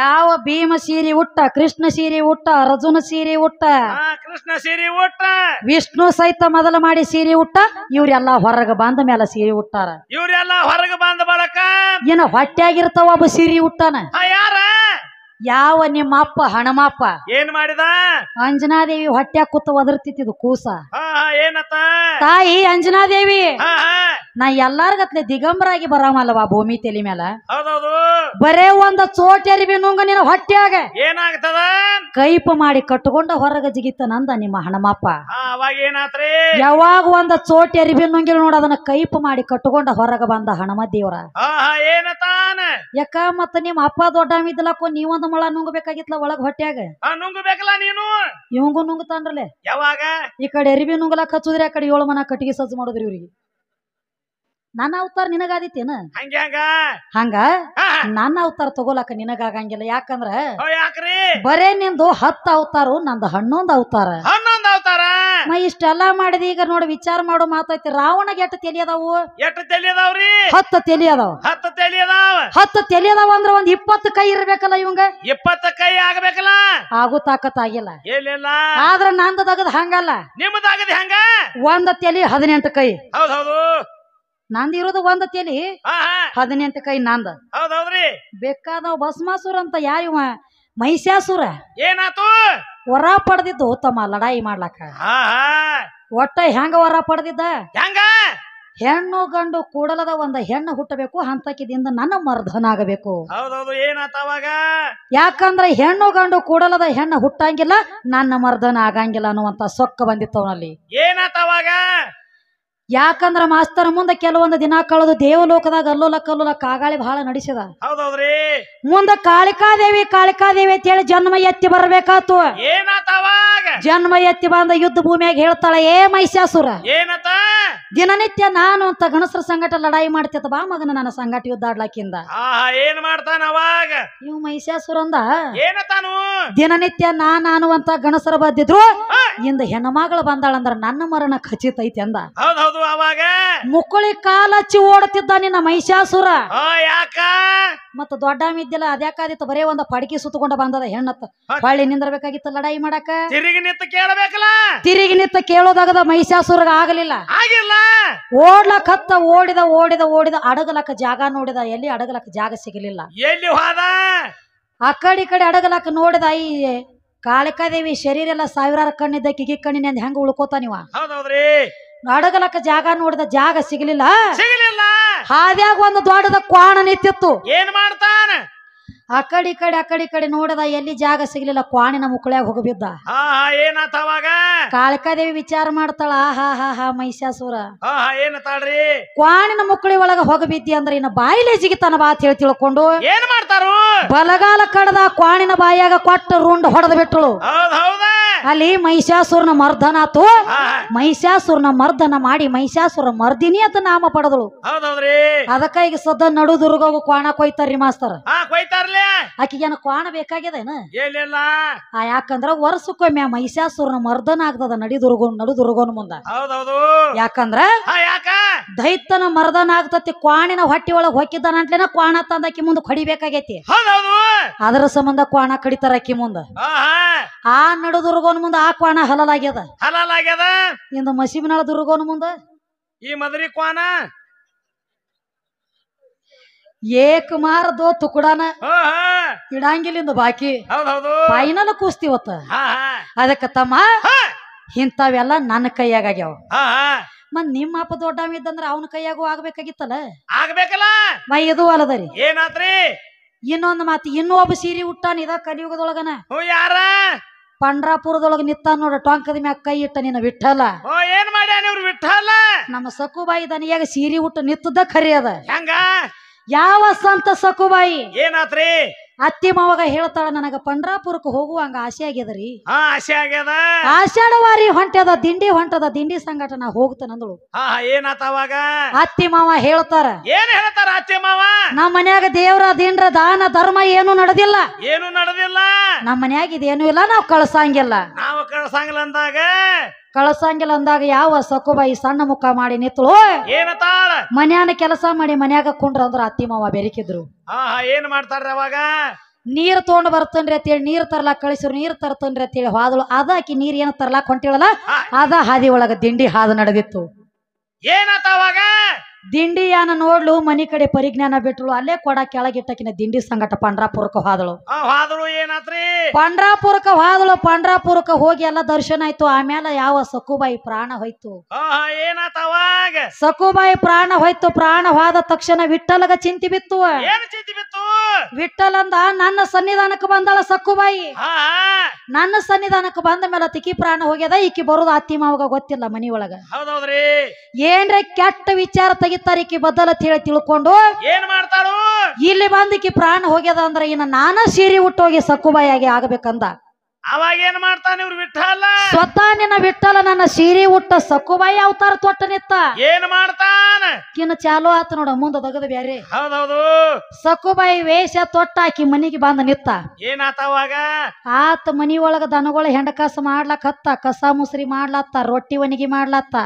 ಯಾವ ಭೀಮ ಸೀರೆ ಉಟ್ಟ ಕೃಷ್ಣ ಸೀರೆ ಉಟ್ಟ ಅರ್ಜುನ ಸೀರೆ ಉಟ್ಟ ಕೃಷ್ಣ ಸೀರೆ ಉಟ್ಟ ವಿಷ್ಣು ಸಹಿತ ಮೊದಲು ಮಾಡಿ ಸೀರೆ ಉಟ್ಟ ಇವ್ರೆಲ್ಲ ಹೊರಗ ಬಂದ ಮೇಲೆ ಸೀರೆ ಉಟ್ಟಾರ ಇವ್ರೆಲ್ಲ ಹೊರಗ ಬಂದ ಬಳಕ ಏನ ಹೊಟ್ಟೆಯಾಗಿರ್ತಾವ ಒಬ್ಬ ಸೀರೆ ಉಟ್ಟಾನ ಯಾರ ಯಾವ ನಿಮ್ಮಪ್ಪ ಹಣಮಪ್ಪ ಏನ್ ಮಾಡಿದ ಅಂಜನಾದೇವಿ ಹೊಟ್ಟೆ ಕೂತ ಒದರ್ತಿತ್ತಿದು ಕೂಸ ಹಾ ಏನತ್ತ ತಾಯಿ ಅಂಜನಾದೇವಿ ಹಾ ನಾ ಎಲ್ಲಾರ್ಗತ್ಲೆ ದಿಗಂಬರಾಗಿ ಬರಾಮಲ್ವಾ ಭೂಮಿ ತೆಲಿ ಮೇಲೆ ಹೌದೌದು ಬರೇ ಒಂದ ಚೋಟ ಅರಿವಿ ನುಂಗ ನಿನ್ನ ಹೊಟ್ಟೆಯಾಗ ಏನಾಗ್ತದ ಕೈಪ ಮಾಡಿ ಕಟ್ಟಕೊಂಡ ಹೊರಗ ಜಿಗಿತ ನಂದ ನಿಮ್ಮ ಹಣಮಪ್ಪ ಅವಾಗ ಏನಾತ್ರಿ ಯಾವಾಗ ಒಂದ ಚೋಟಿ ಅರಿವಿ ನುಂಗಿಲ್ ನೋಡ ಅದನ್ನ ಕೈಪ ಮಾಡಿ ಕಟ್ಟಕೊಂಡ ಹೊರಗ ಬಂದ ಹಣಮ ದೇವ್ರ ಏನತಾನ ಯಾಕ ಮತ್ತ ನಿಮ್ಮ ಅಪ್ಪ ದೊಡ್ಡ ಇದ್ಲಕ್ಕೂ ನೀವೊಂದ ಮಳ ನುಂಗಬೇಕಾಗಿತ್ತಲ್ಲ ಒಳಗ ಹೊಟ್ಯಾಗ ನುಂಗಬೇಕಲ್ಲ ನೀನು ಇವಂಗು ನುಂಗತಾನ್ರಲ್ಲೇ ಯಾವಾಗ ಈ ಕಡೆ ಅರಿವಿ ನುಂಗಲಕ್ ಹಚ್ಚುದ್ರಿ ಆ ಕಡೆ ಏಳು ಮನ ಕಟ್ಟಿಗೆ ಸಜ್ಜು ಮಾಡಿದ್ರಿ ಇವ್ರಿಗೆ ನನ್ನ ಅವತಾರ ನಿನಗಾದಿತ್ತೇನ ಹಂಗ ನನ್ನ ಅವತಾರ ತಗೋಲಕ ಆಗಂಗಿಲ್ಲ ಯಾಕಂದ್ರ ಬರೇ ನಿಂದು ಹತ್ತು ಅವತಾರು ನಂದು ಹನ್ನೊಂದು ಅವತಾರ ಹಣ್ಣೊಂದ್ ಅವತಾರ ನಾ ಇಷ್ಟೆಲ್ಲಾ ಮಾಡಿದ ಈಗ ನೋಡಿ ವಿಚಾರ ಮಾಡೋ ಮಾತೈತಿ ರಾವಣಗೆ ಎಟ್ಟು ತಲೆ ಅದಾವು ಎಷ್ಟ್ ಹತ್ತು ತಲೆ ಹತ್ತು ತಲೆ ಹತ್ತು ತಲೆ ಅಂದ್ರ ಒಂದ್ ಇಪ್ಪತ್ತು ಕೈ ಇರ್ಬೇಕಲ್ಲ ಇವಂಗ ಇಪ್ಪತ್ತು ಕೈ ಆಗ್ಬೇಕಲ್ಲ ಆಗು ತಾಕತ್ ಆಗಿಲ್ಲ ಏನಿಲ್ಲ ಆದ್ರ ನಂದು ತಗದ್ ಹಂಗಲ್ಲ ನಿಮ್ದಾಗದ್ ಹೆಂಗ ಒಂದ್ ತೆಲಿ ಹದಿನೆಂಟು ಕೈ ಹೌದೌದು ನಂದ್ ಇರೋದು ಒಂದ್ ತಿಳಿ ಹದಿನೆಂಟು ಕೈ ನಂದ ಹೌದೌದ್ರಿ ಬೇಕಾದ ಭಸ್ಮಾಸುರ ಅಂತ ಯಾರ ಮಹಿಷಾಸುರ ಏನಾತು ವರ ಪಡೆದಿದ್ದು ತಮ್ಮ ಲಡಾಯಿ ಮಾಡ್ಲಾಕ ಒಟ್ಟ ಹೆಂಗ ಹೊರ ಪಡೆದಿದ್ದ ಹೆಂಗ ಹೆಣ್ಣು ಗಂಡು ಕೂಡಲದ ಒಂದ ಹೆಣ್ಣು ಹುಟ್ಟಬೇಕು ಹಂತಕಿದಿಂದ ನನ್ನ ಮರ್ಧನ ಆಗಬೇಕು ಹೌದೌದು ಏನಾತವಾಗ ಯಾಕಂದ್ರೆ ಹೆಣ್ಣು ಗಂಡು ಕೂಡಲದ ಹೆಣ್ಣು ಹುಟ್ಟಂಗಿಲ್ಲ ನನ್ನ ಮರ್ಧನ ಆಗಂಗಿಲ್ಲ ಅನ್ನುವಂತ ಸೊಕ್ಕ ಬಂದಿತ್ತು ಅವನಲ್ಲಿ ಏನಾತವಾಗ ಯಾಕಂದ್ರ ಮಾಸ್ತರ ಮುಂದೆ ಕೆಲವೊಂದು ದಿನ ಕಳೆದು ದೇವಲೋಕದಾಗ ಅಲ್ಲೋಲ ಕಲ್ಲೋಲ ಕಾಗಾಳಿ ಬಹಳ ನಡೆಸಿದ ಹೌದೌದ್ರಿ ದೇವಿ ಕಾಳಿಕಾ ದೇವಿ ಅಂತ ಹೇಳಿ ಜನ್ಮ ಎತ್ತಿ ಬರ್ಬೇಕಾತು ಜನ್ಮ ಎತ್ತಿ ಬಂದ ಯುದ್ಧ ಭೂಮಿಯಾಗ ಹೇಳ್ತಾಳ ಏ ಮೈಸಾಸುರ ದಿನನಿತ್ಯ ನಾನು ಅಂತ ಗಣಸರ ಸಂಘಟ ಲಡಾಯಿ ಮಾಡ್ತೇತ ಬಾ ಮಗನ ನನ್ನ ಸಂಘಟ ಯುದ್ಧ ಆಡ್ಲಾಕಿಂದ ಏನ್ ಮಾಡ್ತಾನ ಅವಾಗ ಮೈಸಾಸುರ ಅಂದ ದಿನನಿತ್ಯ ನಾನ್ ನಾನು ಅಂತ ಗಣಸರ ಬದ್ದಿದ್ರು ಇಂದ ಹೆಣ್ಮಗಳು ಬಂದಾಳಂದ್ರ ನನ್ನ ಮರಣ ಖಚಿತ ಐತಿ ಅಂದ ಅವಾಗ ಮುಕ್ಕುಳಿ ಕಾಲ ಹಚ್ಚಿ ಓಡುತ್ತಿದ್ದ ನಿನ್ನ ಮಹಿಷಾಸುರ ಯಾಕ ಮತ್ತ ದೊಡ್ಡ ಇದ್ದಿಲ್ಲ ಅದ್ಯಾಕಾದಿತ್ತು ಬರೇ ಒಂದು ಪಡಕಿ ಸುತ್ತಕೊಂಡ ಬಂದದ ಹೆಣ್ಣತ್ತ ಹಳ್ಳಿ ನಿಂದಿರ್ಬೇಕಾಗಿತ್ತು ಲಡಾಯಿ ಮಾಡಕ ತಿರುಗಿ ನಿಂತ ಕೇಳಬೇಕಲ್ಲ ತಿರುಗಿ ನಿಂತ ಕೇಳೋದಾಗದ ಮಹಿಷಾಸುರಗ ಆಗಲಿಲ್ಲ ಆಗಿಲ್ಲ ಓಡ್ಲಕ್ ಹತ್ತ ಓಡಿದ ಓಡಿದ ಓಡಿದ ಅಡಗಲಕ್ಕ ಜಾಗ ನೋಡಿದ ಎಲ್ಲಿ ಅಡಗಲಕ ಜಾಗ ಸಿಗಲಿಲ್ಲ ಎಲ್ಲಿ ಹೋದ ಆ ಕಡೆ ಈ ಕಡೆ ಅಡಗಲಕ್ಕ ನೋಡಿದ ಐ ಕಾಳಿಕಾದೇವಿ ಶರೀರ ಎಲ್ಲ ಸಾವಿರಾರು ಕಣ್ಣಿದ್ದ ಕಿಗಿ ಕಣ್ಣಿನ ಹೆಂಗ ಉಳ್ಕೋತ ನೀವ್ರಿ ನಡಗಲಕ್ಕ ಜಾಗ ನೋಡಿದ ಜಾಗ ಸಿಗಲಿಲ್ಲ ಸಿಗಲಿಲ್ಲ ಹಾದ್ಯಾಗ ಒಂದು ದೊಡ್ಡದ ಕ್ವಾಣ ನಿಂತಿತ್ತು ಏನ್ ಮಾಡ್ತಾನ ಆ ಕಡೆ ಈ ಕಡೆ ಆ ಕಡೆ ನೋಡದ ಎಲ್ಲಿ ಜಾಗ ಸಿಗ್ಲಿಲ್ಲ ಕ್ವಾಣಿನ ಮುಕ್ಕಳ್ಯಾಗ ಹೋಗಬಿದ್ದ ಏನಾತ ಕಾಳಿಕಾದೇವಿ ವಿಚಾರ ಮಾಡ್ತಾಳ ಹಾ ಹಾ ಹಾ ಮಹಿಷಾಸುರ ಏನತಾಳ್ರಿ ಕ್ವಾಣಿನ ಮುಕ್ಳಿ ಒಳಗ ಹೋಗಬಿದ್ದಿ ಅಂದ್ರೆ ಇನ್ನ ಬಾಯಿಲೆ ತನ್ನ ಬಾ ತಿಳಿ ತಿಳ್ಕೊಂಡು ಏನ್ ಮಾಡ್ತಾರು ಬಲಗಾಲ ಕಡದ ಕ್ವಾಣಿನ ಬಾಯಾಗ ಕೊಟ್ಟು ರುಂಡ್ ಹೊಡೆದ ಬಿಟ್ಟಳು ಹೌದಾ ಅಲ್ಲಿ ಮಹಿಷಾಸುರನ ಆತು ಮಹಿಷಾಸುರನ ಮರ್ದನ ಮಾಡಿ ಮಹಿಷಾಸುರ ಮರ್ದಿನಿ ಅಂತ ನಾಮ ಪಡೆದಳು ಅದಕ್ಕ ಈಗ ಸದ ನಡು ದುರ್ಗ ಕ್ವಾಣ ಕೊಯ್ತಾರ್ರಿ ಮಾಸ್ತರ್ ಆಕಿಗೇನ ಕ್ವಾಣ ಬೇಕಾಗ್ಯದ ಯಾಕಂದ್ರ ವರ್ಷಕ್ಕೊಮ್ಮೆ ಮಹಿಷಾಸುರನ ಮರ್ದನ ಆಗ್ತದ ನಡಿ ದುರ್ಗ ನಡು ದುರ್ಗನ ಮುಂದ ಯಾಕಂದ್ರ ದೈತನ ಮರ್ದನ ಆಗ್ತತಿ ಕ್ವಾಣಿನ ಹೊಟ್ಟಿ ಒಳಗ್ ಹೊಕ್ಕಿದ್ದಾನ ಅಂಟ್ಲೇನ ಕ್ವಾಣ ತಂದಕ್ಕೆ ಮುಂದೆ ಕಡಿಬೇಕಾಗೈತಿ ಅದರ ಸಂಬಂಧ ಕ್ವಾಣ ಕಡಿತಾರ ಅಕ್ಕಿ ಮುಂದ ಆ ನಡು ದುರ್ಗ ದುರ್ಗೋನ ಮುಂದೆ ಆ ಕ್ವಾಣ ಹಲಲಾಗ್ಯದ ಹಲಾಲಾಗ್ಯದ ಇಂದ ಮಸೀಬಿನಾಳ ದುರ್ಗೋನ ಮುಂದ ಈ ಮದರಿ ಕ್ವಾನ ಏಕ್ ಮಾರದು ತುಕುಡಾನ ಇಡಾಂಗಿಲಿಂದ ಬಾಕಿ ಹೌದು ಫೈನಲ್ ಕೂಸ್ತಿವತ್ತ ಹಾ ಅದಕ್ಕ ತಮ್ಮ ಇಂಥವೆಲ್ಲ ನನ್ನ ಕೈಯಾಗ ಆಗ್ಯಾವ ಹಾ ಮತ್ ನಿಮ್ಮ ಅಪ್ಪ ದೊಡ್ಡವ ಇದ್ದಂದ್ರ ಅವನ ಕೈಯಾಗೂ ಆಗ್ಬೇಕಾಗಿತ್ತಲ್ಲ ಆಗ್ಬೇಕಲ್ಲ ಮೈ ಇದು ಅಲ್ಲದರಿ ಏನಾತ್ರಿ ಇನ್ನೊಂದು ಮಾತು ಇನ್ನೂ ಒಬ್ಬ ಸೀರೆ ಹುಟ್ಟಾನ ಇದ ಕಲಿಯುಗದೊಳಗನ ಯಾರ ಪಂಡ್ರಾಪುರದೊಳಗೆ ನಿತ್ತ ನೋಡ ಟೊಂಕದ ಮ್ಯಾಗ ಕೈ ಇಟ್ಟ ನಿನ್ನ ವಿಠಲ ಓ ಏನ್ ಮಾಡ್ಯಾನ ವಿಠಲ ನಮ್ಮ ಸಕುಬಾಯಿ ದನಿಯಾಗ ಸೀರೆ ಉಟ್ಟು ನಿತ್ತದ ಖರಿ ಅದ ಹೆಂಗ ಯಾವ ಸಂತ ಸಕುಬಾಯಿ ಏನಾತ್ರಿ ಅತ್ತಿ ಮಾವಾಗ ಹೇಳ್ತಾಳ ನನಗ ಪಂಡ್ರಾಪುರಕ್ಕೆ ಹೋಗುವಂಗ ಆಸೆ ಆಗ್ಯದ ಆಸೆ ಆಗ್ಯದ ಆಷಾಢವಾರಿ ಹೊಂಟದ ದಿಂಡಿ ಹೊಂಟದ ದಿಂಡಿ ಸಂಘಟ ನಾ ಹೋಗ್ತಾನಂದಳು ಹಾ ಅವಾಗ ಅತ್ತಿ ಮಾವ ಹೇಳ್ತಾರ ಏನ್ ಹೇಳ್ತಾರ ಅತ್ತಿ ಮಾವ ನಮ್ಮ ಮನ್ಯಾಗ ದೇವ್ರ ದಿಂಡ್ರ ದಾನ ಧರ್ಮ ಏನು ನಡೆದಿಲ್ಲ ಏನು ನಡೆದಿಲ್ಲ ನಮ್ಮ ಮನ್ಯಾಗ ಇದೇನು ಇಲ್ಲ ನಾವು ಕಳ್ಸಂಗಿಲ್ಲ ನಾವು ಕಳ್ಸಂಗಿಲ್ಲ ಅಂದಾಗ ಕಳಸಂಗಿಲ್ಲ ಅಂದಾಗ ಯಾವ ಸಕುಬಾಯಿ ಸಣ್ಣ ಮುಖ ಮಾಡಿ ನಿಂತಳು ಮನ್ಯಾನ ಕೆಲಸ ಮಾಡಿ ಮನ್ಯಾಗ ಕುಂಡ್ರ ಅಂದ್ರ ಅತ್ತಿ ಮಾವ ಬೆರಿಕಿದ್ರು ಏನ್ ಮಾಡ್ತಾರ ಅವಾಗ ನೀರ್ ತಗೊಂಡ್ ಬರ್ತನ್ರಿ ಅಂತೇಳಿ ನೀರ್ ತರ್ಲಾಕ್ ಕಳಿಸಿರು ನೀರ್ ತರ್ತನ್ರಿ ಅಂತೇಳಿ ಹಾದಳು ಅದ ಆಕಿ ನೀರ್ ಏನ್ ತರ್ಲಾಕ್ ಹೊಂಟಿಳಲ್ಲ ಅದ ಹಾದಿ ಒಳಗ ದಿಂಡಿ ಹಾದು ನಡೆದಿತ್ತು ಏನತ್ತ ಅವಾಗ ದಿಂಡಿಯಾನ ನೋಡ್ಲು ಮನಿ ಕಡೆ ಪರಿಜ್ಞಾನ ಬಿಟ್ಲು ಅಲ್ಲೇ ಕೊಡ ಕೆಳಗಿಟ್ಟಕಿನ ದಿಂಡಿ ಸಂಘಟ ಪಂಡ್ರಾಪುರಕ್ಕೆ ಹೋದಳು ಹಾದಳು ಏನಾತ್ರಿ ಪಂಡ್ರಾಪುರಕ್ಕೆ ಹಾದಳು ಪಂಡ್ರಾಪುರಕ್ಕೆ ಹೋಗಿ ಎಲ್ಲ ದರ್ಶನ ಆಯ್ತು ಆಮೇಲೆ ಯಾವ ಸಕುಬಾಯಿ ಪ್ರಾಣ ಹೋಯ್ತು ಸಕುಬಾಯಿ ಪ್ರಾಣ ಹೋಯ್ತು ಪ್ರಾಣವಾದ ತಕ್ಷಣ ವಿಠಲಗ ಚಿಂತಿ ಬಿತ್ತು ಚಿಂತಿ ಬಿತ್ತು ವಿಠಲ್ ನನ್ನ ಸನ್ನಿಧಾನಕ್ಕೆ ಬಂದಳ ಸಕ್ಕುಬಾಯಿ ನನ್ನ ಸನ್ನಿಧಾನಕ್ಕೆ ಬಂದ ಮೇಲೆ ತಿಕಿ ಪ್ರಾಣ ಹೋಗ್ಯದ ಈಕಿ ಬರೋದು ಅತ್ತಿ ಮಾವಾಗ ಗೊತ್ತಿಲ್ಲ ಮನಿಯೊಳಗ ಹೌದೌದ್ರಿ ಏನ್ರ ಕೆಟ್ಟ ವಿಚಾರ ತೆಗಿತಾರ ಈಕಿ ಬದಲ ಹೇಳಿ ತಿಳ್ಕೊಂಡು ಏನ್ ಮಾಡ್ತಾಳು ಇಲ್ಲಿ ಬಂದ ಪ್ರಾಣ ಹೋಗ್ಯದ ಅಂದ್ರ ಇನ್ನ ನಾನ ಸೀರಿ ಹುಟ್ಟೋಗಿ ಸಕ್ಕುಬಾಯಿ ಆಗಿ ಆಗ್ಬೇಕಂದ ಅವಾಗ ಏನ್ ಮಾಡ್ತಾನೆ ಇವ್ರು ವಿಠಲ ಸ್ವತಃ ನಿನ್ನ ಬಿಟ್ಟಲ್ಲ ನನ್ನ ಸೀರೆ ಉಟ್ಟ ಸಕುಬಾಯಿ ಅವತಾರ ತೊಟ್ಟ ನಿತ್ತ ಏನ್ ಮಾಡ್ತಾನ ಕಿನ್ನ ಚಾಲು ಆತ ನೋಡ ಮುಂದ ತಗದ ಬ್ಯಾರೆ ಹೌದೌದು ಸಕುಬಾಯಿ ವೇಷ ತೊಟ್ಟಾಕಿ ಮನಿಗೆ ಬಂದ ನಿತ್ತ ಏನಾತ ಅವಾಗ ಆತ ಮನಿಯೊಳಗ ದನಗಳ ಹೆಂಡಕಾಸ ಮಾಡ್ಲಾಕತ್ತ ಹತ್ತ ಕಸ ಮುಸ್ರಿ ಮಾಡ್ಲತ್ತ ರೊಟ್ಟಿ ಒಣಗಿ ಮಾಡ್ಲತ್ತ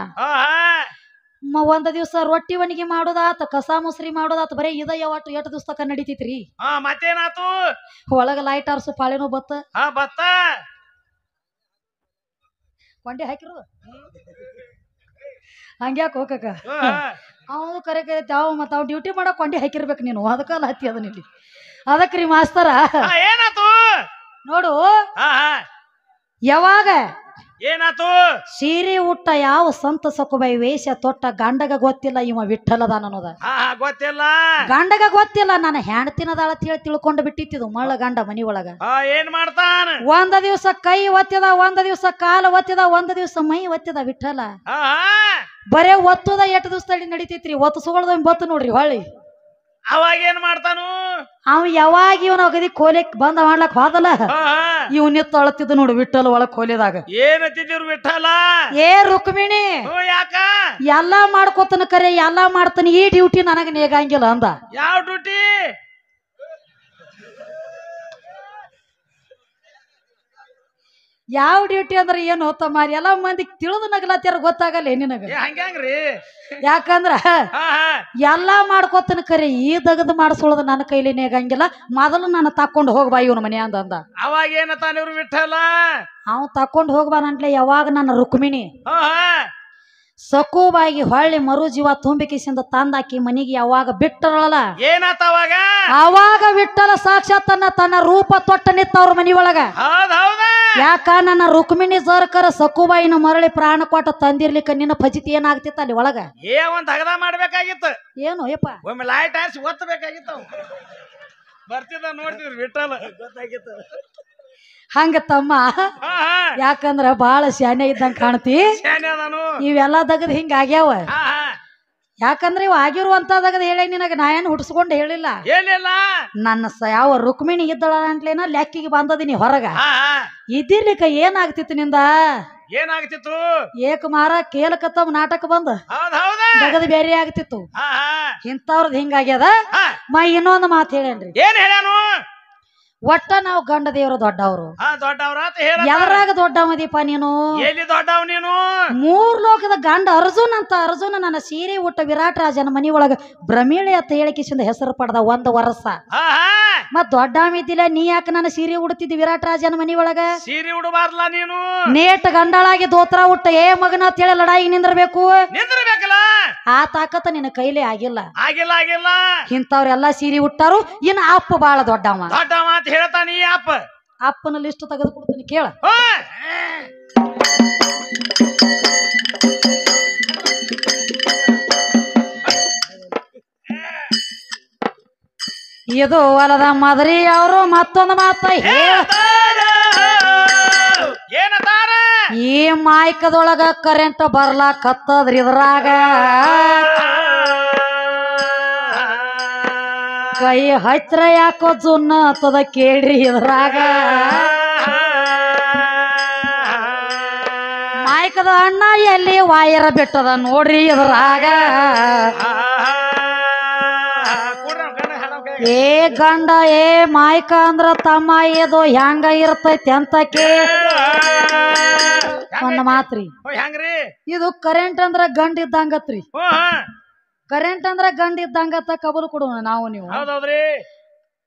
ಒಂದು ದಿವಸ ರೊಟ್ಟಿ ಒಣಗಿ ಮಾಡೋದಾತ ಕಸ ಮುಸ್ರಿ ಮಾಡೋದಾತ ಬರೀ ಇದ ಯಾವಟ್ಟು ಎಂಟು ದಿವಸ ತಕ ನಡಿತೈತ್ರಿ ಹಾ ಮತ್ತೇನಾತು ಒಳಗ ಲೈಟ್ ಆರ್ಸು ಪಾಳೆನೋ ಬತ್ತ ಹಾ ಬತ್ತ ಕೊಂಡೆ ಹಾಕಿರು ಹಂಗ್ಯಾಕೆ ಹೋಗಕ ಅವನು ಕರೆ ಕರೆ ತಾವ ಮತ್ತ ಅವ್ ಡ್ಯೂಟಿ ಮಾಡಕ್ ಕೊಂಡೆ ಹಾಕಿರ್ಬೇಕು ನೀನು ಅದಕ್ಕಲ್ಲ ಹತ್ತಿ ಅದನ್ನ ಇಲ್ಲಿ ಅದಕ್ರಿ ಮಾಸ್ತರ ಏನಾತು ನೋಡು ಯಾವಾಗ ಏನಾತು ಸೀರೆ ಉಟ್ಟ ಯಾವ ಸಂತ ಬೈ ವೇಷ ತೊಟ್ಟ ಗಂಡಗ ಗೊತ್ತಿಲ್ಲ ಇವ ವಿಠಲದ ಅನ್ನೋದ ಹಾ ಗೊತ್ತಿಲ್ಲ ಗಂಡಗ ಗೊತ್ತಿಲ್ಲ ನನ್ನ ಹೆಣ್ತಿನದಾಳ ತಿಳಿ ತಿಳ್ಕೊಂಡು ಬಿಟ್ಟಿತ್ತಿದು ಮಳ್ಳ ಗಂಡ ಮನಿ ಒಳಗ ಏನ್ ಮಾಡ್ತಾನ ಒಂದ ದಿವಸ ಕೈ ಒತ್ತದ ಒಂದ ದಿವಸ ಕಾಲ ಒತ್ತದ ಒಂದ ದಿವಸ ಮೈ ಒತ್ತದ ವಿಠಲ ಬರೇ ಒತ್ತದ ಎಟ್ ದಿವಸ ತಡಿ ನಡಿತೈತ್ರಿ ಒತ್ತಸ್ಕೊಳ್ದ ಬತ್ತು ನೋಡ್ರಿ ಹೊಳ್ಳಿ ಅವಾಗ ಏನ್ ಮಾಡ್ತಾನು ಅವ್ ಯಾವಾಗ ಇವನ ಅಗದಿ ಕೋಲೆ ಬಂದ ಮಾಡ್ಲಕ್ ಹೋದಲ್ಲ ಇವನ್ ತೊಳತಿದ್ದ ನೋಡು ವಿಠಲ್ ಒಳಗ್ ಕೋಲಿದಾಗ ಏನ್ ವಿಠಲ ಏ ರುಕ್ಮಿಣಿ ಯಾಕ ಎಲ್ಲಾ ಮಾಡ್ಕೋತನ ಕರೆ ಎಲ್ಲಾ ಮಾಡ್ತಾನೆ ಈ ಡ್ಯೂಟಿ ನನಗ ನೇಗಂಗಿಲ್ಲ ಅಂದ ಯಾವ ಡ್ಯೂಟಿ ಯಾವ ಡ್ಯೂಟಿ ಅಂದ್ರೆ ಏನು ತಮ್ಮ ಮಾರಿ ಎಲ್ಲ ಮಂದಿ ತಿಳಿದು ನಗಲತ್ತಾರ ಗೊತ್ತಾಗಲ್ಲ ನಿನಗೆ ಹಂಗ್ರಿ ಯಾಕಂದ್ರ ಎಲ್ಲಾ ಮಾಡ್ಕೋತನ ಕರೆ ಈ ದಗದ್ ಮಾಡಿಸೋಳದ ನನ್ನ ಕೈಲಿ ನೇಗಂಗಿಲ್ಲ ಮೊದಲು ನಾನು ತಕೊಂಡು ಹೋಗ್ಬಾ ಇವ್ನ ಮನೆ ಅಂದ ಅವಾಗ ಏನ ಇವ್ರು ಬಿಟ್ಟಲ್ಲ ಅವ್ ತಕೊಂಡು ಹೋಗ್ಬಾ ನಂಟ್ಲೆ ಯಾವಾಗ ನನ್ನ ರುಕ್ಮಿಣಿ ಸಕುವಾಗಿ ಹೊಳ್ಳಿ ಮರು ಜೀವ ತುಂಬಿಕಿಸಿಂದ ತಂದಾಕಿ ಮನೆಗೆ ಯಾವಾಗ ಬಿಟ್ಟರಲ್ಲ ಅವಾಗ ಅವಾಗ ವಿಠಲ ಸಾಕ್ಷಾತ್ ತನ್ನ ತನ್ನ ರೂಪ ತೊಟ್ಟ ನಿತ್ತ ಅವ್ರ ಮನೆಯೊಳಗ ಯಾಕ ನನ್ನ ರುಕ್ಮಿಣಿ ಜರ್ಕರ ಸಕುಬಾಯಿನ ಮರಳಿ ಪ್ರಾಣ ಕೊಟ್ಟ ತಂದಿರ್ಲಿಕ್ಕೆ ನಿನ್ನ ಫಜಿತಿ ಏನಾಗ್ತಿತ್ತ ಅಲ್ಲಿ ಒಳಗ ಏ ಒಂದ್ ಹಗದ ಮಾಡ್ಬೇಕಾಗಿತ್ತು ಏನು ಯಪ್ಪ ಒಮ್ಮೆ ಲೈಟ್ ಒತ್ತಬೇಕಾಗಿತ್ತು ಬರ್ತಿದ್ದ ವಿಠಲ ಗೊತ್ತಾಗಿತ್ತು ಹಂಗ ತಮ್ಮ ಯಾಕಂದ್ರ ಬಾಳ ಶಾನೆ ಇದ್ದಂಗ ಕಾಣ್ತಿ ಇವೆಲ್ಲ ತಗದ್ ಹಿಂಗ ಆಗ್ಯಾವ ಯಾಕಂದ್ರ ಇವ್ ಆಗಿರುವಂತ ತಗದ್ ಹೇಳ ನಿನಗ ನಾ ಏನ್ ಹೇಳಿಲ್ಲ ನನ್ನ ಯಾವ ರುಕ್ಮಿಣಿ ಇದ್ದಳ ಅಂತಲೇನ ಲೆಕ್ಕಿಗೆ ಬಂದದಿನಿ ಹೊರಗ ಇದಿರ್ಲಿಕ್ಕ ಏನಾಗ್ತಿತ್ತು ನಿಂದ ಏನಾಗ್ತಿತ್ತು ಏಕಮಾರ ಕೇಳಕತ್ತವ್ ನಾಟಕ ಬಂದ ದಗದ್ ಬೇರೆ ಆಗ್ತಿತ್ತು ಇಂಥವ್ರದ್ ಹಿಂಗಾಗ್ಯದ ಮಾ ಇನ್ನೊಂದ್ ಮಾತು ಹೇಳೇನ್ರಿ ಏನ್ ಹೇಳ ಒಟ್ಟ ನಾವು ಗಂಡ ದೇವರು ದೊಡ್ಡವರು ಯಾರಾಗ ದೊಡ್ಡವ್ರ ನೀನು ನೀನು ಮೂರ್ ಲೋಕದ ಗಂಡ ಅರ್ಜುನ್ ಅಂತ ಅರ್ಜುನ ನನ್ನ ಸೀರೆ ಉಟ್ಟ ವಿರಾಟ್ ರಾಜನ ಮನಿಯೊಳಗ ಭ್ರಮೀಳೆ ಅಂತ ಹೇಳಿಕಿಸಿಂದ ಹೆಸರು ಪಡೆದ ಒಂದ್ ವರ್ಷ ಮತ್ ದೊಡ್ಡವಿದ್ದಿಲ್ಲ ನೀ ಯಾಕೆ ನನ್ನ ಸೀರೆ ಉಡ್ತಿದ್ದಿ ವಿರಾಟ್ ರಾಜನ ಮನಿಯೊಳಗ ಸೀರೆ ಉಡಬಾರ್ಲ ನೀನು ನೇಟ್ ಗಂಡಳಾಗಿ ದೋತ್ರ ಉಟ್ಟ ಏ ಮಗನ ಅಂತ ಹೇಳಿ ಲಡಾಯಿ ನಿಂದಿರ್ಬೇಕು ಆ ತಾಕತ್ತ ನಿನ್ನ ಕೈಲಿ ಆಗಿಲ್ಲ ಆಗಿಲ್ಲ ಆಗಿಲ್ಲ ಇಂಥವ್ರೆಲ್ಲಾ ಸೀರೆ ಉಟ್ಟಾರು ಇನ್ನ ಅಪ್ಪ ಬಹಳ ದೊಡ್ಡವ ದೊಡ್ಡವ ಅಂತ ಹೇಳ್ತಾನ ಈ ಅಪ್ಪ ಅಪ್ಪನ ಲಿಸ್ಟ್ ತೆಗೆದು ಕೊಡ್ತೀನಿ ಕೇಳ ಇದು ಹೊಲದ ಮದರಿ ಅವರು ಮತ್ತೊಂದು ಮಾತಾ ಈ ಮಾಯ್ಕದೊಳಗ ಕರೆಂಟ್ ಬರ್ಲಾಕತ್ತದ್ರಿ ಇದ್ರಾಗ ಕೈ ಹತ್ರ ಯಾಕೋ ಜುನ್ನ ಹತ್ತದ ಕೇಳ್ರಿ ಇದ್ರಾಗ ಮಾಯ್ಕದ ಅಣ್ಣ ಎಲ್ಲಿ ವಾಯರ ಬಿಟ್ಟದ ನೋಡ್ರಿ ಇದ್ರಾಗ ಏ ಗಂಡ ಏ ಮಾಯ್ಕ ಅಂದ್ರ ತಮ್ಮ ಇದು ಹೆಂಗ ಇರ್ತೈತಿ ಅಂತ ಕೇ ಒಂದ್ ಮಾತ್ರಿ ಹೆಂಗ್ರಿ ಇದು ಕರೆಂಟ್ ಅಂದ್ರ ಗಂಡ ಇದ್ದಂಗತ್ರಿ ಕರೆಂಟ್ ಅಂದ್ರ ಗಂಡ ಇದ್ದಂಗತ್ತ ಕಬಲು ಕೊಡುವ ನಾವು ನೀವು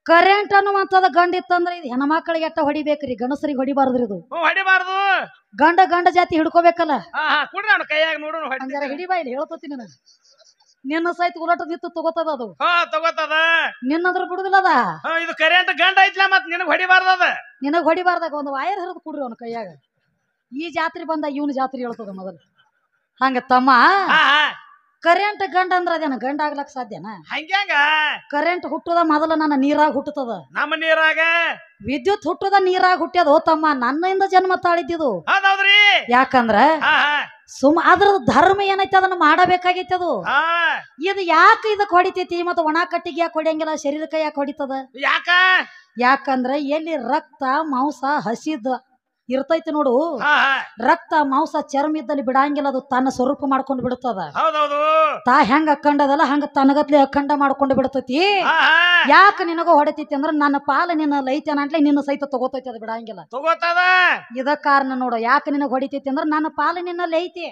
ಕರೆಂಟ್ ಅನ್ನುವಂಥದ ಗಂಡ ಇತ್ತಂದ್ರ ಇದು ಹೆಣ್ಮಕ್ಳಿಗೆ ಎಟ್ಟ ಹೊಡಿಬೇಕ್ರಿ ಗಂಡಸರಿಗೆ ಹೊಡಿಬಾರ್ದ್ರಿ ಇದು ಹೊಡಿಬಾರ್ದು ಗಂಡ ಗಂಡ ಜಾತಿ ಹಿಡ್ಕೋಬೇಕಲ್ಲ ಹಿಡಿಬಾ ಇಲ್ಲಿ ಹೇಳ್ಕೊತೀನಿ ನಾನು ನಿನ್ನ ಸಹಿತ ಉಲಟ ತಗೋತದ ಅದು ತಗೋತದ ನಿನ್ನದ್ರ ಬಿಡುದಿಲ್ಲ ಅದ ಇದು ಕರೆಂಟ್ ಗಂಡ ಐತ್ಲ ಮತ್ ನಿನಗ್ ಹೊಡಿಬಾರ್ದ ನಿನಗ್ ಹೊಡಿಬಾರ್ದಾಗ ಒಂದು ವಾಯರ್ ಹರಿದು ಕುಡ್ರಿ ಅವ್ನ ಕೈಯಾಗ ಈ ಜಾತ್ರೆ ಬಂದ ಇವ್ನ ಜಾತ್ರೆ ಹೇಳ್ತದ ಮೊದಲು ಹಂಗ ತಮ್ಮ ಕರೆಂಟ್ ಗಂಡ ಅಂದ್ರ ಅದೇನ ಗಂಡ ಆಗ್ಲಕ್ ಸಾಧ್ಯನಾ ಕರೆಂಟ್ ಹುಟ್ಟದ ಮೊದಲ ನನ್ನ ನೀರಾಗ ಹುಟ್ಟುತ್ತದ ನಮ್ಮ ನೀರಾಗ ವಿದ್ಯುತ್ ಹುಟ್ಟುದ ನೀರಾಗ ಹುಟ್ಟ್ಯದ ತಮ್ಮ ನನ್ನಿಂದ ಜನ್ಮ ತಾಳಿದ್ದು ಯಾಕಂದ್ರ ಸುಮ್ ಅದ್ರ ಧರ್ಮ ಏನೈತೆ ಅದನ್ನ ಮಾಡಬೇಕಾಗೈತೆ ಅದು ಇದು ಯಾಕ ಇದು ಹೊಡಿತೈತಿ ಮತ್ತೆ ಒಣ ಕಟ್ಟಿಗೆ ಯಾಕೆ ಹೊಡಿಯಂಗಿಲ್ಲ ಶರೀರಕ್ಕೆ ಯಾಕೆ ಹೊಡಿತದ ಯಾಕ ಯಾಕಂದ್ರ ಎಲ್ಲಿ ರಕ್ತ ಮಾಂಸ ಹಸಿದ ಇರ್ತೈತಿ ನೋಡು ರಕ್ತ ಮಾಂಸ ಚರ್ಮ ಇದ್ದಲ್ಲಿ ಬಿಡಂಗಿಲ್ಲ ಅದು ತನ್ನ ಸ್ವರೂಪ ಮಾಡ್ಕೊಂಡು ಬಿಡುತ್ತದ ತಾ ಹೆಂಗ ಅಖಂಡದಲ್ಲ ಹಂಗ ತನಗತ್ಲೆ ಅಖಂಡ ಮಾಡ್ಕೊಂಡು ಬಿಡತೈತಿ ಯಾಕೆ ನಿನಗ ಹೊಡೆತೈತಿ ಅಂದ್ರ ನನ್ನ ಪಾಲ ನಿನ್ನ ಐತಿ ಅಂಟ್ಲೆ ನಿನ್ನ ಸಹಿತ ತಗೋತೈತಿ ಅದು ಬಿಡಂಗಿಲ್ಲ ಇದ ಕಾರಣ ನೋಡು ಯಾಕೆ ನಿನಗ ಹೊಡಿತೈತಿ ಅಂದ್ರ ನನ್ನ ಪಾಲ ನಿನ್ನಲ್ಲಿ ಐತಿ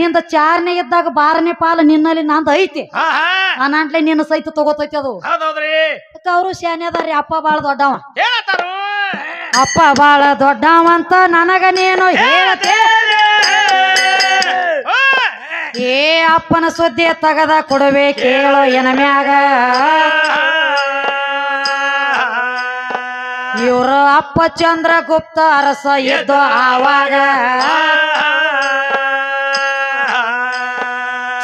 ನಿಂದ ಚಾರನೇ ಇದ್ದಾಗ ಬಾರನೇ ಪಾಲ ನಿನ್ನಲ್ಲಿ ನಂದ ಐತಿ ಅನಾಂಟ್ಲೆ ನಿನ್ನ ಸಹಿತ ತಗೋತೈತಿ ಅದು ಅವರು ಶಾನೆ ಅದಾರ್ರಿ ಅಪ್ಪ ಬಾಳ ದೊಡ್ಡವ ಅಪ್ಪ ಬಾಳ ದೊಡ್ಡವಂತ ನನಗ ನೀನು ಏ ಅಪ್ಪನ ಸುದ್ದಿ ತಗದ ಕೊಡುವೆ ಕೇಳೋ ಎನಮ್ಯಾಗ ಇವರು ಅಪ್ಪ ಚಂದ್ರಗುಪ್ತ ಅರಸ ಇದ್ದು ಆವಾಗ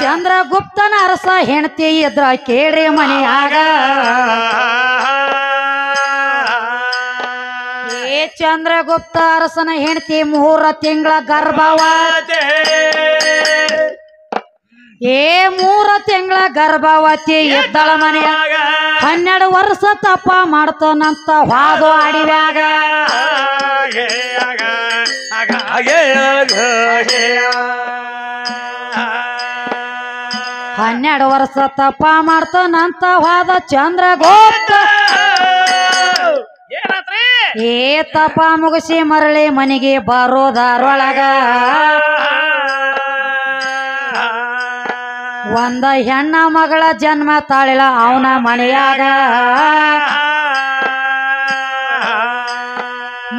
ಚಂದ್ರಗುಪ್ತನ ಅರಸ ಹೆಣ್ತಿ ಇದ್ರ ಕೇಳಿ ಮನೆಯಾಗ ಚಂದ್ರಗುಪ್ತ ಅರಸನ ಹೆಂಡತಿ ಮೂರ ತಿಂಗಳ ಗರ್ಭವತಿ ಏ ಮೂರ ತಿಂಗಳ ಗರ್ಭವತಿ ಇದ್ದಳ ಮನೆಯ ಹನ್ನೆರಡು ವರ್ಷ ತಪ್ಪ ಮಾಡ್ತಾನಂತ ವಾದ ಆಡಿದಾಗ ಹನ್ನೆರಡು ವರ್ಷ ತಪ್ಪ ಮಾಡ್ತಾನಂತ ವಾದ ಚಂದ್ರಗುಪ್ತ ಏ ತಪ ಮುಗಿಸಿ ಮರಳಿ ಮನೆಗೆ ಬರೋದಾರೊಳಗ ಒಂದ ಹೆಣ್ಣ ಮಗಳ ಜನ್ಮ ತಾಳಿಲ್ಲ ಅವನ ಮನೆಯಾಗ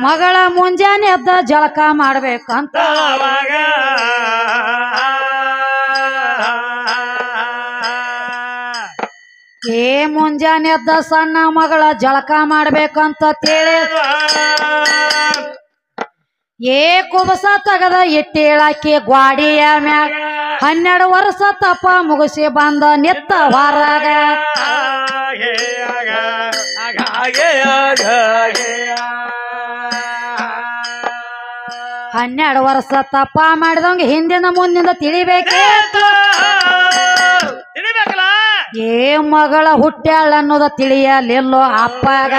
ಮಗಳ ಮುಂಜಾನೆ ಎದ್ದ ಜಳಕ ಮಾಡ್ಬೇಕಂತ ಏ ಮುಂಜಾನೆ ಎದ್ದ ಸಣ್ಣ ಮಗಳ ಜಳಕ ಮಾಡ್ಬೇಕಂತ ತಿಳಿ ಏ ಕುಬಸ ತಗದ ಇಟ್ಟೇಳಾಕಿ ಗ್ವಾಡಿಯ ಮ್ಯಾಗ ಹನ್ನೆರಡು ವರ್ಷ ತಪ್ಪ ಮುಗಿಸಿ ಬಂದ ನಿತ್ತ ವಾರಾಗ ಹನ್ನೆರಡು ವರ್ಷ ತಪ್ಪ ಮಾಡಿದಂಗೆ ಹಿಂದಿನ ಮುಂದಿನ ತಿಳಿಬೇಕೇ ಏ ಮಗಳ ಹುಟ್ಟ್ಯಾಳ ಅನ್ನೋದ ತಿಳಿಯಲಿಲ್ಲೋ ಅಪ್ಪಗ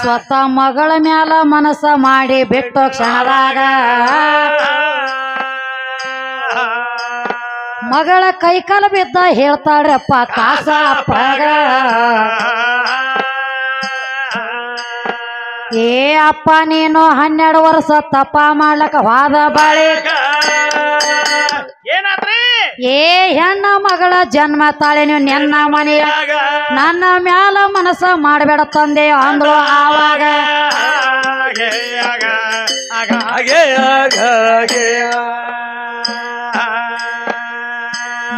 ಸ್ವತಃ ಮಗಳ ಮ್ಯಾಲ ಮನಸ ಮಾಡಿ ಬಿಟ್ಟು ಕ್ಷಣದಾಗ ಮಗಳ ಕೈಕಾಲ ಬಿದ್ದ ಅಪ್ಪ ಕಾಸ ಅಪ್ಪಗ ಏ ಅಪ್ಪ ನೀನು ಹನ್ನೆರಡು ವರ್ಷ ತಪ್ಪ ಮಾಡ್ಲಕ್ಕ ವಾದ ಏ ಹೆಣ್ಣ ಮಗಳ ಜನ್ಮ ತಾಳೆ ನೀವು ನೆನ್ನ ಮನೆಯ ನನ್ನ ಮ್ಯಾಲ ಮನಸ್ಸ ಮಾಡಬೇಡ ತಂದೆ ಅಂದ್ರು ಆವಾಗ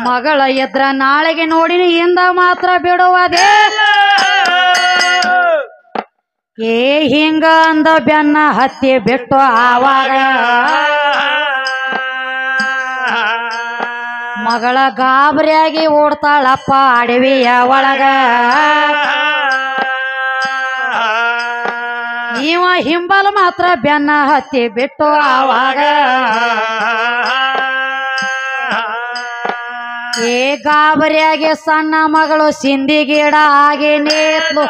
ಮಗಳ ಎದ್ರ ನಾಳೆಗೆ ನೋಡಿನಿ ಹಿಂದ ಮಾತ್ರ ಬಿಡುವುದೇ ಏ ಹಿಂಗ ಅಂದ ಬೆನ್ನ ಹತ್ತಿ ಬಿಟ್ಟು ಆವಾಗ ಮಗಳ ಗಾಬರಿಯಾಗಿ ಓಡ್ತಾಳಪ್ಪ ಅಡವಿಯ ಒಳಗ ಇವ ಹಿಂಬಲ ಮಾತ್ರ ಬೆನ್ನ ಹತ್ತಿ ಬಿಟ್ಟು ಆವಾಗ ಏ ಗಾಬರಿಯಾಗಿ ಸಣ್ಣ ಮಗಳು ಗಿಡ ಆಗಿ ನೀತ್ಲು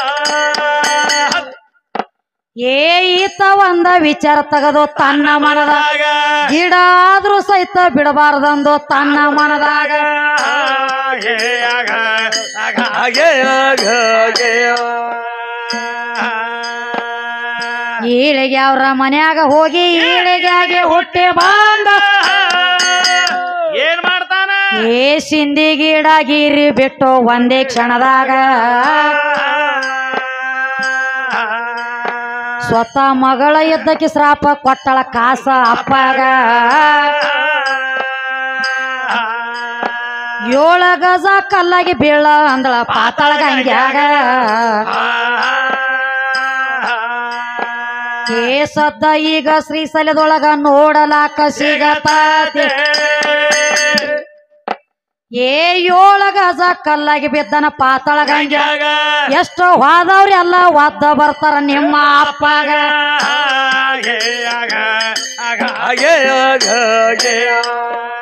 ಏ ಈತ ಒಂದ ವಿಚಾರ ತಗದು ತನ್ನ ಮನದಾಗ ಗಿಡ ಆದ್ರೂ ಸಹಿತ ಬಿಡಬಾರ್ದಂದು ತನ್ನ ಮನದಾಗ ಈಳಿಗೆ ಅವ್ರ ಮನ್ಯಾಗ ಹೋಗಿ ಈಳಿಗೆ ಹುಟ್ಟಿ ಬಂದ ಏನ್ ಮಾಡ್ತಾನ ಏ ಸಿಂಧಿ ಗಿಡ ಗಿರಿ ಬಿಟ್ಟು ಒಂದೇ ಕ್ಷಣದಾಗ ಸ್ವತಃ ಮಗಳ ಎದ್ದಕ್ಕೆ ಶ್ರಾಪ ಕೊಟ್ಟಳ ಕಾಸ ಅಪ್ಪಗ ಏಳ ಗಜ ಕಲ್ಲಾಗಿ ಬೀಳ ಅಂದಳ ಪಾತಾಳ ಗಂಗ್ಯಾಗ ಕೇಸದ್ದ ಈಗ ಶ್ರೀ ಸಲದೊಳಗ ನೋಡಲಾಕ ಸಿಗತಾತೆ ಏಳಗ ಅಜ ಕಲ್ಲಾಗಿ ಬಿದ್ದನ ಪಾತಳಗ ಎಷ್ಟು ಹೋದವ್ರಿ ಎಲ್ಲ ಒದ್ದ ಬರ್ತಾರ ನಿಮ್ಮ ಅಪ್ಪಗ ಆಗ